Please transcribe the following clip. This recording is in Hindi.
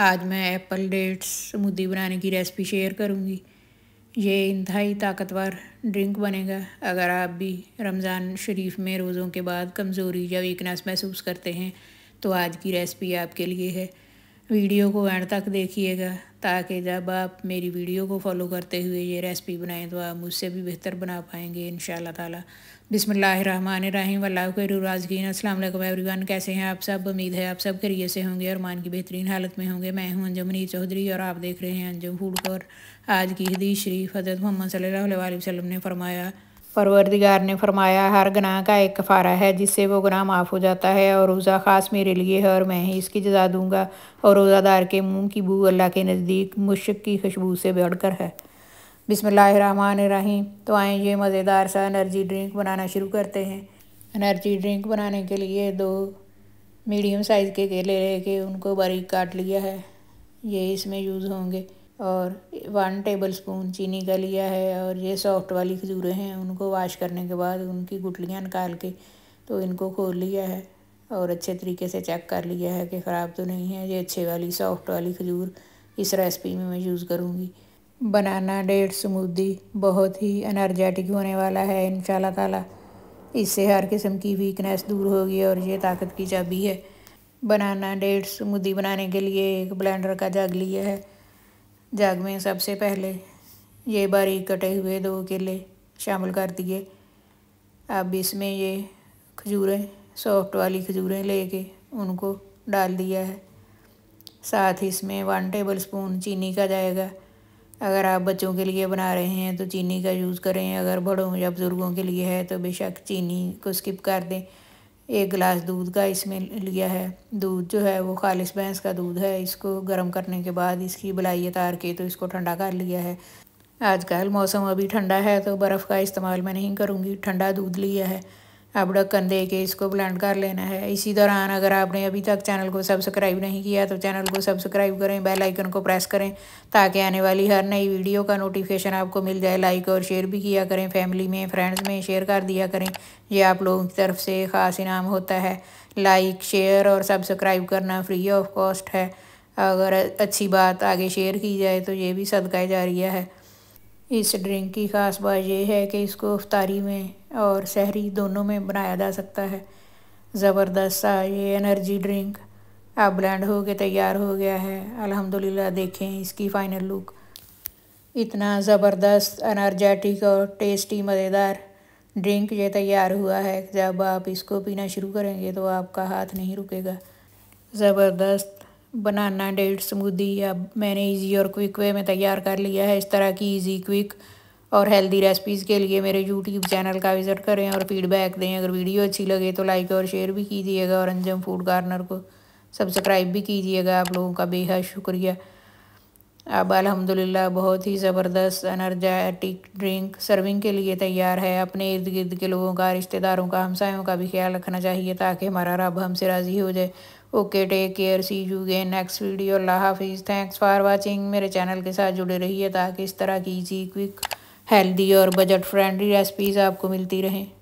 आज मैं एप्पल डेट्स स्मूदी बनाने की रेसिपी शेयर करूँगी ये इंतहाई ताकतवर ड्रिंक बनेगा अगर आप भी रमज़ान शरीफ में रोज़ों के बाद कमज़ोरी या वीकनेस महसूस करते हैं तो आज की रेसिपी आपके लिए है वीडियो को एंड तक देखिएगा ताकि जब आप मेरी वीडियो को फॉलो करते हुए ये रेसिपी बनाएं तो आप मुझसे भी बेहतर बना पाएंगे इन ताला बिसमीम अल्लाह खैराजगीन असलम एवरीवन कैसे हैं आप सब उम्मीद है आप सब करिए से होंगे और मान की बेहतरीन हालत में होंगे मैं हूं अंजमनी चौधरी और आप देख रहे हैं अंजम फूड और आज की हदीश शरीफ हजरत मोहम्मद सल्ला वसलम ने फरमाया परवरदिगार ने फरमाया हर गुनाह का एक कफ़ारा है जिससे वो गुनाह माफ़ हो जाता है और रोज़ा ख़ास मेरे लिए है और मैं ही इसकी जजा दूंगा और रोज़ादार के मुंह की बू अल्लाह के नज़दीक मुश्क की खुशबू से बढ़कर है बिसमीम तो आए ये मज़ेदार सा एनर्जी ड्रिंक बनाना शुरू करते हैं एनर्जी ड्रिंक बनाने के लिए दो मीडियम साइज़ के केले लेके उनको बारीक काट लिया है ये इसमें यूज़ होंगे और वन टेबल स्पून चीनी का लिया है और ये सॉफ्ट वाली खजूरें हैं उनको वाश करने के बाद उनकी गुटलियाँ निकाल के तो इनको खोल लिया है और अच्छे तरीके से चेक कर लिया है कि ख़राब तो नहीं है ये अच्छे वाली सॉफ्ट वाली खजूर इस रेसिपी में मैं यूज़ करूँगी बनाना डेट स्मूदी बहुत ही एनर्जेटिक होने वाला है इन ताला इससे हर किस्म की वीकनेस दूर होगी और ये ताकत की चाबी है बनाना डेट स्मूदी बनाने के लिए एक ब्लेंडर का जग लिया है जग में सबसे पहले ये बारीक कटे हुए दो केले शामिल कर दिए अब इसमें ये खजूरें सॉफ्ट वाली खजूरें लेके उनको डाल दिया है साथ ही इसमें वन टेबल स्पून चीनी का जाएगा अगर आप बच्चों के लिए बना रहे हैं तो चीनी का यूज़ करें अगर बड़ों या बुज़ुर्गों के लिए है तो बेशक चीनी को स्किप कर दें एक गिलास दूध का इसमें लिया है दूध जो है वो खालिश भैंस का दूध है इसको गर्म करने के बाद इसकी बलाई उतार के तो इसको ठंडा कर लिया है आजकल मौसम अभी ठंडा है तो बर्फ़ का इस्तेमाल मैं नहीं करूँगी ठंडा दूध लिया है अब ढक्कन दे के इसको ब्लेंड कर लेना है इसी दौरान अगर आपने अभी तक चैनल को सब्सक्राइब नहीं किया तो चैनल को सब्सक्राइब करें बेल आइकन को प्रेस करें ताकि आने वाली हर नई वीडियो का नोटिफिकेशन आपको मिल जाए लाइक और शेयर भी किया करें फैमिली में फ्रेंड्स में शेयर कर दिया करें ये आप लोगों की तरफ से ख़ास इनाम होता है लाइक शेयर और सब्सक्राइब करना फ्री ऑफ कॉस्ट है अगर अच्छी बात आगे शेयर की जाए तो ये भी सदका रही है इस ड्रिंक की ख़ास बात यह है कि इसको अफ्तारी में और शहरी दोनों में बनाया जा सकता है ज़बरदस्त सा ये एनर्जी ड्रिंक अब ब्लेंड हो के तैयार हो गया है अल्हम्दुलिल्लाह देखें इसकी फ़ाइनल लुक इतना ज़बरदस्त एनर्जेटिक और टेस्टी मज़ेदार ड्रिंक ये तैयार हुआ है जब आप इसको पीना शुरू करेंगे तो आपका हाथ नहीं रुकेगा ज़बरदस्त बनाना डेट स्मूदी अब मैंने इजी और क्विक वे में तैयार कर लिया है इस तरह की इजी क्विक और हेल्दी रेसिपीज़ के लिए मेरे यूट्यूब चैनल का विज़िट करें और फीडबैक दें अगर वीडियो अच्छी लगे तो लाइक और शेयर भी कीजिएगा और अंजम फूड कार्नर को सब्सक्राइब भी कीजिएगा आप लोगों का बेहद शुक्रिया अब अलहमदिल्ला बहुत ही ज़बरदस्त एनर्जेटिक ड्रिंक सर्विंग के लिए तैयार है अपने इर्द गिर्द के लोगों का रिश्तेदारों का हमसायों का भी ख्याल रखना चाहिए ताकि हमारा रब हमसे राज़ी हो जाए okay take care see you again next video अल्लाह हाफिज़ थैंक्स फॉर वाचिंग मेरे चैनल के साथ जुड़े रहिए ताकि इस तरह की इजी क्विक हेल्दी और बजट फ्रेंडली रेसिपीज़ आपको मिलती रहें